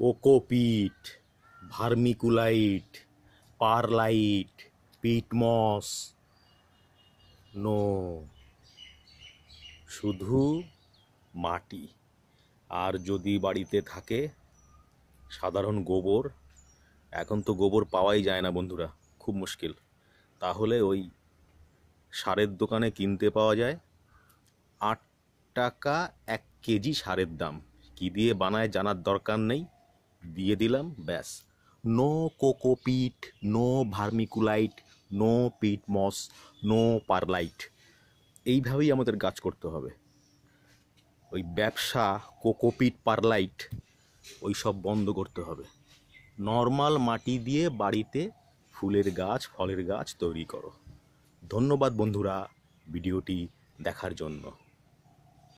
cocopeat vermiculite perlite peat moss no শুধু মাটি আর যদি বাড়িতে থাকে সাধারণ গোবর এখন তো গোবর পাওয়াই যায় না বন্ধুরা খুব মুশকিল তাহলে ওই সারের দোকানে কিনতে পাওয়া যায় আট টাকা এক কেজি সারের দাম কী দিয়ে বানায় জানার দরকার নেই দিয়ে দিলাম ব্যাস no cocopeat no vermiculite no peat moss no perlite এইভাবেই আমাদের গাছ করতে হবে ওই ব্যবসা কোকোপিট পারলাইট ওই সব বন্ধ করতে হবে নর্মাল মাটি দিয়ে বাড়িতে ফুলের গাছ ফলের গাছ তৈরি করো ধন্যবাদ বন্ধুরা ভিডিওটি দেখার জন্য